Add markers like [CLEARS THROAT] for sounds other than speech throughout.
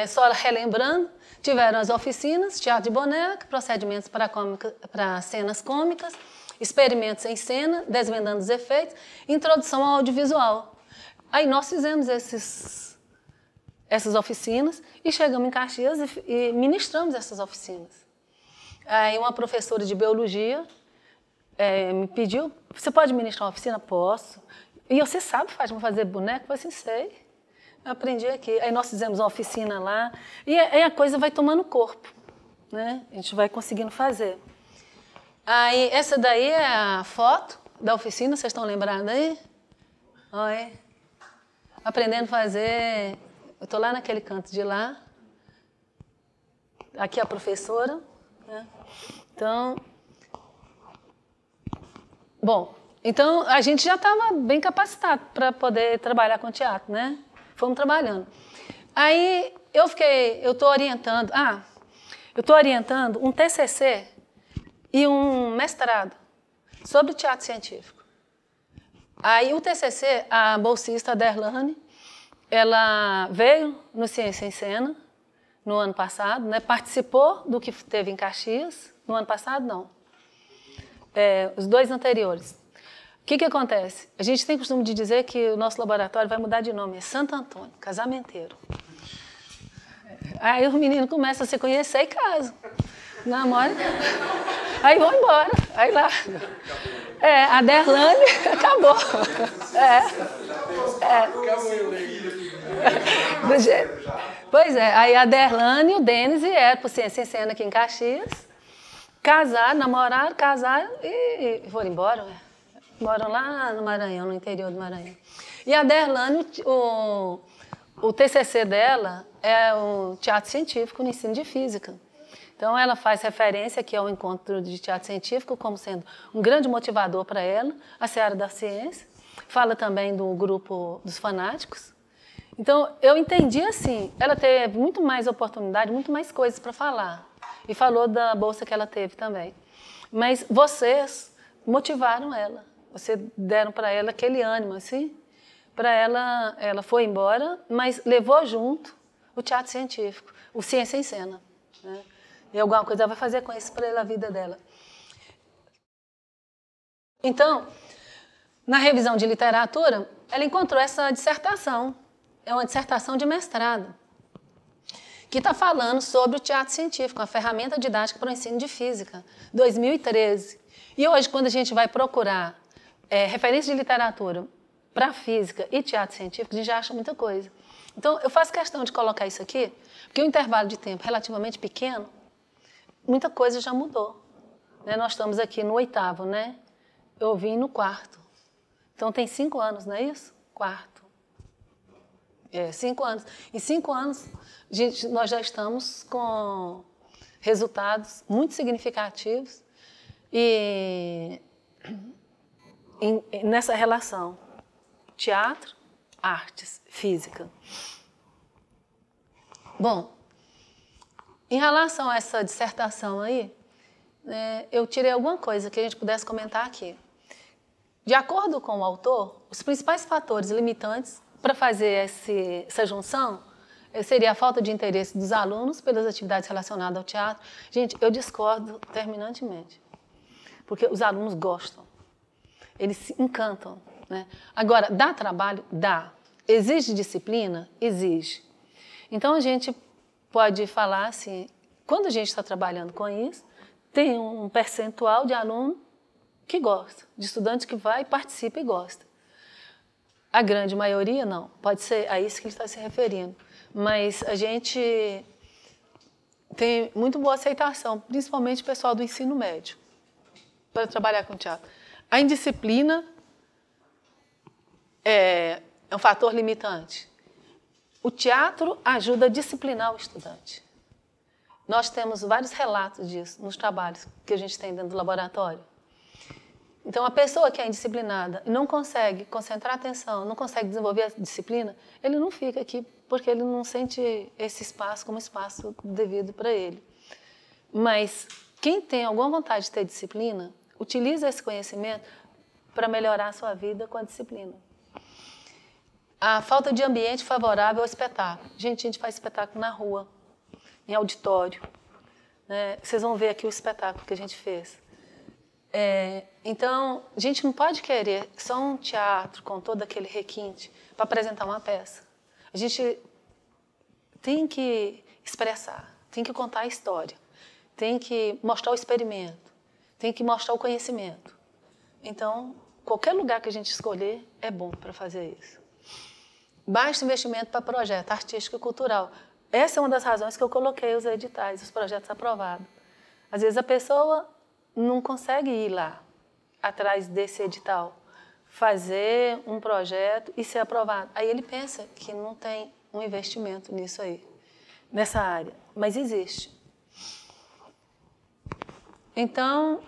É, só relembrando, tiveram as oficinas, teatro de boneca, procedimentos para, cômica, para cenas cômicas, experimentos em cena, desvendando os efeitos, introdução ao audiovisual. Aí nós fizemos esses, essas oficinas e chegamos em Caxias e, e ministramos essas oficinas. Aí uma professora de biologia é, me pediu, você pode ministrar uma oficina? Posso. E você sabe, fazer boneco? Eu falei assim, sei aprendi aqui. Aí nós fizemos uma oficina lá e é, aí a coisa vai tomando corpo, né? A gente vai conseguindo fazer. Aí essa daí é a foto da oficina, vocês estão lembrados aí? Oi. Aprendendo a fazer. Eu estou lá naquele canto de lá. Aqui é a professora. Né? Então, bom, então a gente já estava bem capacitado para poder trabalhar com teatro, né? Fomos trabalhando. Aí eu fiquei, eu estou orientando, ah, eu estou orientando um TCC e um mestrado sobre teatro científico. Aí o TCC, a bolsista Derlane, ela veio no Ciência em Cena no ano passado, né? participou do que teve em Caxias, no ano passado não, é, os dois anteriores que, que acontece? A gente tem costume de dizer que o nosso laboratório vai mudar de nome, é Santo Antônio, casamenteiro. Aí o menino começa a se conhecer e casa. Namora. Aí vão embora. Aí lá. É, a Derlane [LAUGHS] acabou. É. é. Do jeito. Pois é, aí a Derlane e o Denis vieram por o Ciência em Cena aqui em Caxias. Casaram, namoraram, casaram e, e foram embora. Ué. Moram lá no Maranhão, no interior do Maranhão. E a Derlane, o, o TCC dela é o teatro científico no ensino de física. Então, ela faz referência aqui ao encontro de teatro científico como sendo um grande motivador para ela, a Seara da Ciência. Fala também do grupo dos fanáticos. Então, eu entendi assim, ela teve muito mais oportunidade, muito mais coisas para falar. E falou da bolsa que ela teve também. Mas vocês motivaram ela. Você deram para ela aquele ânimo assim, para ela, ela foi embora, mas levou junto o teatro científico, o ciência em cena. Né? E alguma coisa ela vai fazer com isso para ela a vida dela. Então, na revisão de literatura, ela encontrou essa dissertação. É uma dissertação de mestrado, que está falando sobre o teatro científico, uma ferramenta didática para o ensino de física, 2013. E hoje, quando a gente vai procurar é, referência de literatura para física e teatro científico, a gente já acha muita coisa. Então, eu faço questão de colocar isso aqui, porque o um intervalo de tempo relativamente pequeno, muita coisa já mudou. Né? Nós estamos aqui no oitavo, né? Eu vim no quarto. Então, tem cinco anos, não é isso? Quarto. É, cinco anos. Em cinco anos, gente, nós já estamos com resultados muito significativos e em, nessa relação teatro, artes, física. Bom, em relação a essa dissertação aí, né, eu tirei alguma coisa que a gente pudesse comentar aqui. De acordo com o autor, os principais fatores limitantes para fazer esse, essa junção eh, seria a falta de interesse dos alunos pelas atividades relacionadas ao teatro. Gente, eu discordo terminantemente, porque os alunos gostam. Eles se encantam. Né? Agora, dá trabalho? Dá. Exige disciplina? Exige. Então a gente pode falar assim: quando a gente está trabalhando com isso, tem um percentual de aluno que gosta, de estudante que vai, participa e gosta. A grande maioria não. Pode ser a isso que ele está se referindo. Mas a gente tem muito boa aceitação, principalmente o pessoal do ensino médio, para trabalhar com teatro. A indisciplina é, é um fator limitante. O teatro ajuda a disciplinar o estudante. Nós temos vários relatos disso nos trabalhos que a gente tem dentro do laboratório. Então, a pessoa que é indisciplinada e não consegue concentrar atenção, não consegue desenvolver a disciplina, ele não fica aqui porque ele não sente esse espaço como espaço devido para ele. Mas quem tem alguma vontade de ter disciplina, utiliza esse conhecimento para melhorar a sua vida com a disciplina. A falta de ambiente favorável ao espetáculo. Gente, a gente faz espetáculo na rua, em auditório. Né? Vocês vão ver aqui o espetáculo que a gente fez. É, então, a gente não pode querer só um teatro com todo aquele requinte para apresentar uma peça. A gente tem que expressar, tem que contar a história, tem que mostrar o experimento tem que mostrar o conhecimento. Então, qualquer lugar que a gente escolher é bom para fazer isso. Baixo investimento para projeto artístico e cultural. Essa é uma das razões que eu coloquei os editais, os projetos aprovados. Às vezes a pessoa não consegue ir lá atrás desse edital, fazer um projeto e ser aprovado. Aí ele pensa que não tem um investimento nisso aí, nessa área, mas existe. Então,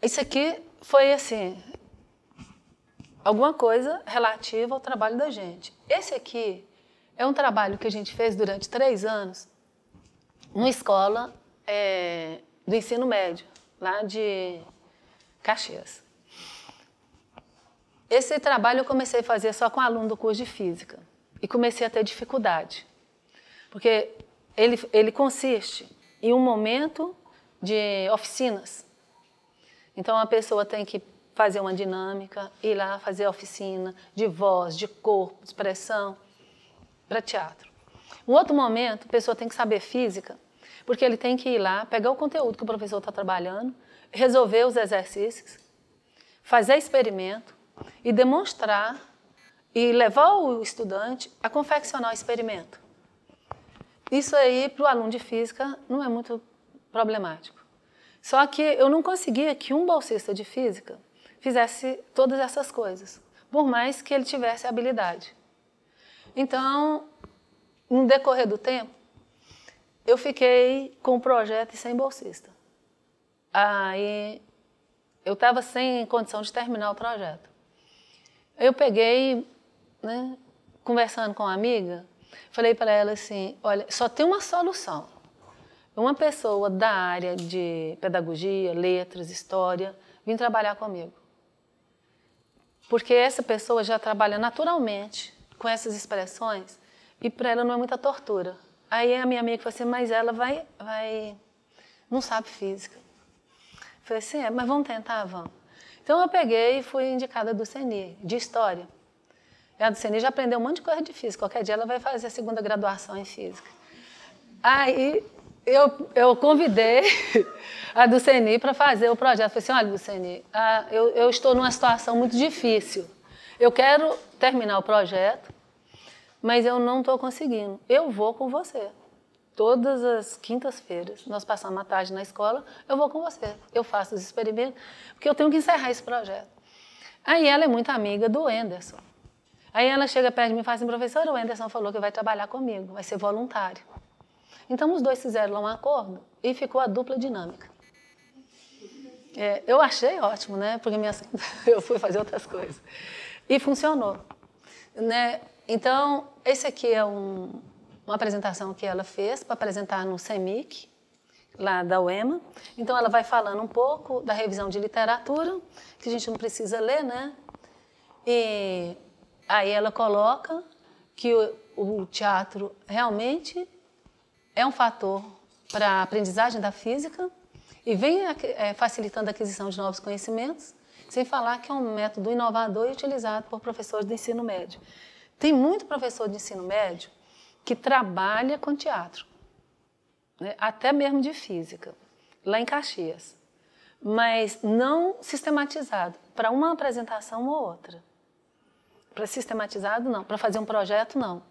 isso aqui foi assim, alguma coisa relativa ao trabalho da gente. Esse aqui é um trabalho que a gente fez durante três anos numa escola é, do ensino médio, lá de Caxias. Esse trabalho eu comecei a fazer só com aluno do curso de Física e comecei a ter dificuldade, porque ele, ele consiste e um momento de oficinas. Então a pessoa tem que fazer uma dinâmica, ir lá fazer oficina de voz, de corpo, de expressão para teatro. Um outro momento, a pessoa tem que saber física, porque ele tem que ir lá, pegar o conteúdo que o professor está trabalhando, resolver os exercícios, fazer experimento e demonstrar e levar o estudante a confeccionar o experimento. Isso aí, para o aluno de física, não é muito problemático. Só que eu não conseguia que um bolsista de física fizesse todas essas coisas, por mais que ele tivesse habilidade. Então, no decorrer do tempo, eu fiquei com o projeto e sem bolsista. Aí eu estava sem condição de terminar o projeto. Eu peguei, né, conversando com uma amiga, Falei para ela assim: olha, só tem uma solução. Uma pessoa da área de pedagogia, letras, história, vim trabalhar comigo. Porque essa pessoa já trabalha naturalmente com essas expressões e para ela não é muita tortura. Aí a minha amiga falou assim: mas ela vai. vai não sabe física. Falei assim: é, mas vamos tentar, vamos. Então eu peguei e fui indicada do CENI, de história. É, a Dulcine já aprendeu um monte de coisa de física. Qualquer dia ela vai fazer a segunda graduação em física. Aí eu, eu convidei [LAUGHS] a Dulcine para fazer o projeto. Falei assim, olha, do eu, eu estou numa situação muito difícil. Eu quero terminar o projeto, mas eu não estou conseguindo. Eu vou com você. Todas as quintas-feiras, nós passamos a tarde na escola, eu vou com você. Eu faço os experimentos, porque eu tenho que encerrar esse projeto. Aí ela é muito amiga do Anderson. Aí ela chega perto de mim e fala assim, professora, o Anderson falou que vai trabalhar comigo, vai ser voluntário. Então os dois fizeram um acordo e ficou a dupla dinâmica. É, eu achei ótimo, né? Porque minha... [LAUGHS] eu fui fazer outras coisas. E funcionou. Né? Então, esse aqui é um, uma apresentação que ela fez para apresentar no CEMIC, lá da UEMA. Então, ela vai falando um pouco da revisão de literatura, que a gente não precisa ler, né? E Aí ela coloca que o, o teatro realmente é um fator para a aprendizagem da física e vem é, facilitando a aquisição de novos conhecimentos, sem falar que é um método inovador e utilizado por professores de ensino médio. Tem muito professor de ensino médio que trabalha com teatro, né? até mesmo de física, lá em Caxias, mas não sistematizado para uma apresentação ou outra. Para sistematizado, não. Para fazer um projeto, não.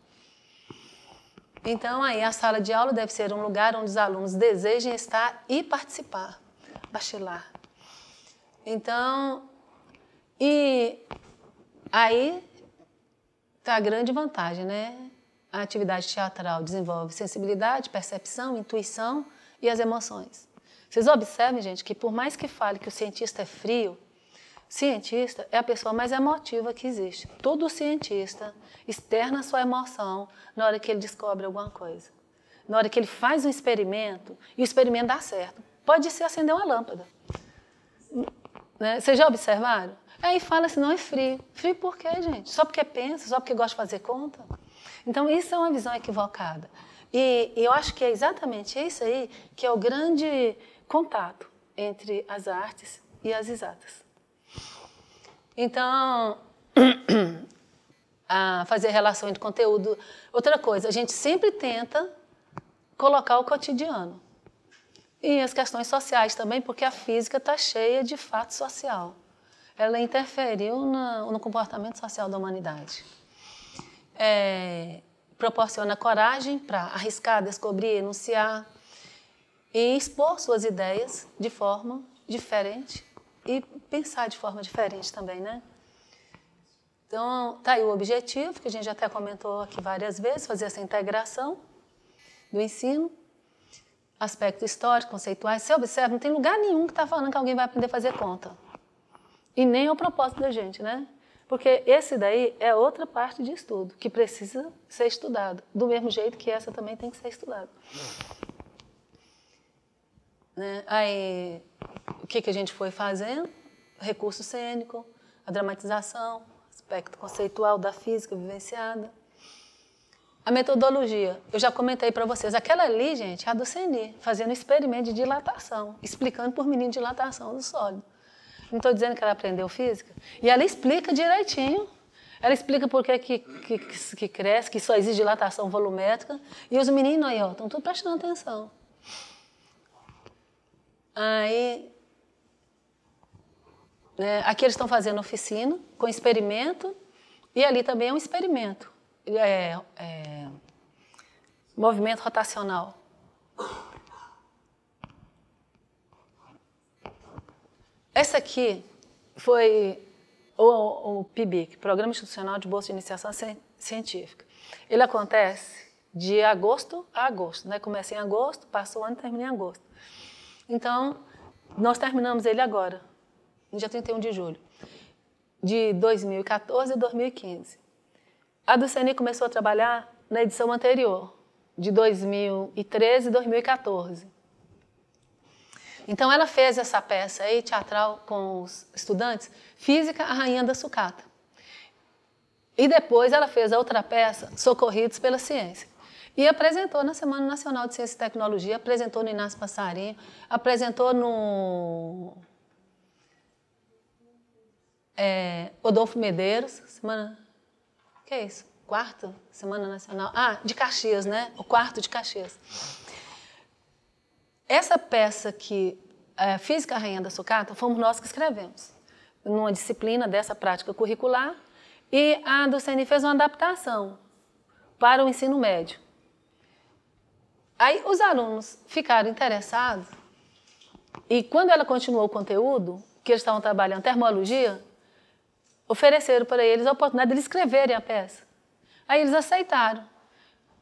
Então, aí, a sala de aula deve ser um lugar onde os alunos desejem estar e participar, bachelar. Então, e aí está a grande vantagem, né? A atividade teatral desenvolve sensibilidade, percepção, intuição e as emoções. Vocês observem, gente, que por mais que fale que o cientista é frio, Cientista é a pessoa mais emotiva que existe. Todo cientista externa sua emoção na hora que ele descobre alguma coisa. Na hora que ele faz um experimento e o experimento dá certo. Pode ser acender uma lâmpada. Né? Vocês já observaram? Aí fala assim, não é frio. Frio por quê, gente? Só porque pensa, só porque gosta de fazer conta? Então, isso é uma visão equivocada. E, e eu acho que é exatamente isso aí que é o grande contato entre as artes e as exatas. Então, a [CLEARS THROAT] ah, fazer relação entre conteúdo. Outra coisa, a gente sempre tenta colocar o cotidiano. E as questões sociais também, porque a física está cheia de fato social. Ela interferiu no, no comportamento social da humanidade. É, proporciona coragem para arriscar, descobrir, enunciar e expor suas ideias de forma diferente e pensar de forma diferente também, né? Então, tá aí o objetivo, que a gente até comentou aqui várias vezes, fazer essa integração do ensino, aspecto histórico, conceituais. Você observa, não tem lugar nenhum que está falando que alguém vai aprender a fazer conta. E nem é o propósito da gente, né? Porque esse daí é outra parte de estudo, que precisa ser estudado, do mesmo jeito que essa também tem que ser estudada. Né? Aí, o que, que a gente foi fazendo? Recurso cênico, a dramatização, aspecto conceitual da física vivenciada. A metodologia, eu já comentei para vocês, aquela ali, gente, é a do CNI, fazendo experimento de dilatação, explicando por menino dilatação do sólido. Não estou dizendo que ela aprendeu física. E ela explica direitinho ela explica por que, que, que, que cresce, que só existe dilatação volumétrica. E os meninos aí, estão tudo prestando atenção. Aí. Né, aqui eles estão fazendo oficina com experimento, e ali também é um experimento. É, é, movimento rotacional. Essa aqui foi o, o PIBIC, Programa Institucional de Bolsa de Iniciação Científica. Ele acontece de agosto a agosto, né? Começa em agosto, passa o ano e termina em agosto. Então, nós terminamos ele agora, no dia 31 de julho, de 2014 e 2015. A do CNI começou a trabalhar na edição anterior, de 2013 e 2014. Então, ela fez essa peça aí, teatral, com os estudantes, Física, a Rainha da Sucata. E depois ela fez a outra peça, Socorridos pela Ciência. E apresentou na Semana Nacional de Ciência e Tecnologia, apresentou no Inácio Passarinho, apresentou no é, Odolfo Medeiros, semana. que é isso? Quarto? Semana Nacional. Ah, de Caxias, né? O quarto de Caxias. Essa peça que é, Física Rainha da Sucata fomos nós que escrevemos, numa disciplina dessa prática curricular, e a do CNI fez uma adaptação para o ensino médio. Aí os alunos ficaram interessados e quando ela continuou o conteúdo, que eles estavam trabalhando termologia, ofereceram para eles a oportunidade de eles escreverem a peça. Aí eles aceitaram.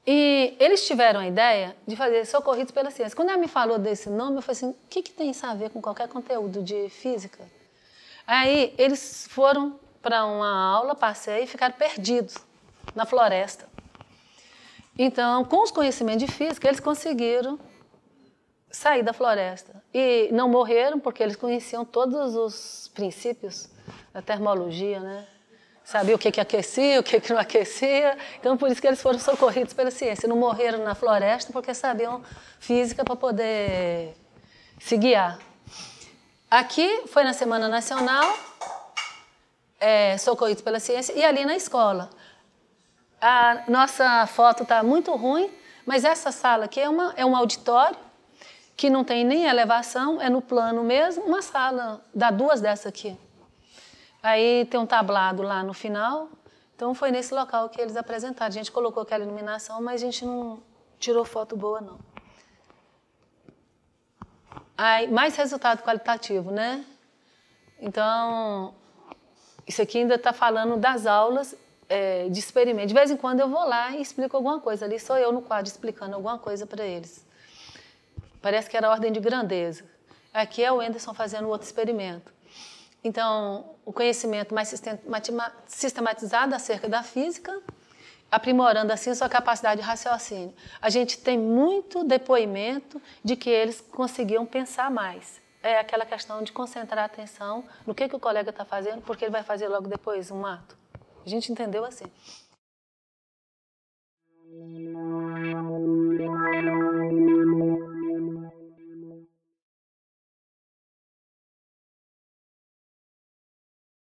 E eles tiveram a ideia de fazer Socorridos pela Ciência. Quando ela me falou desse nome, eu falei assim, o que, que tem isso a ver com qualquer conteúdo de física? Aí eles foram para uma aula, passei e ficaram perdidos na floresta. Então, com os conhecimentos de física, eles conseguiram sair da floresta. E não morreram porque eles conheciam todos os princípios da termologia, né? Sabia o que, que aquecia, o que, que não aquecia. Então, por isso que eles foram socorridos pela ciência. Não morreram na floresta porque sabiam física para poder se guiar. Aqui foi na Semana Nacional, é, socorridos pela ciência, e ali na escola. A nossa foto está muito ruim, mas essa sala aqui é, uma, é um auditório que não tem nem elevação, é no plano mesmo, uma sala, dá duas dessa aqui. Aí tem um tablado lá no final, então foi nesse local que eles apresentaram. A gente colocou aquela iluminação, mas a gente não tirou foto boa, não. Aí, mais resultado qualitativo, né? Então, isso aqui ainda está falando das aulas é, de experimento. De vez em quando eu vou lá e explico alguma coisa. Ali sou eu no quadro explicando alguma coisa para eles. Parece que era ordem de grandeza. Aqui é o Anderson fazendo outro experimento. Então, o conhecimento mais sistematizado acerca da física, aprimorando assim sua capacidade de raciocínio. A gente tem muito depoimento de que eles conseguiam pensar mais é aquela questão de concentrar a atenção no que, que o colega está fazendo, porque ele vai fazer logo depois um ato. A gente entendeu assim.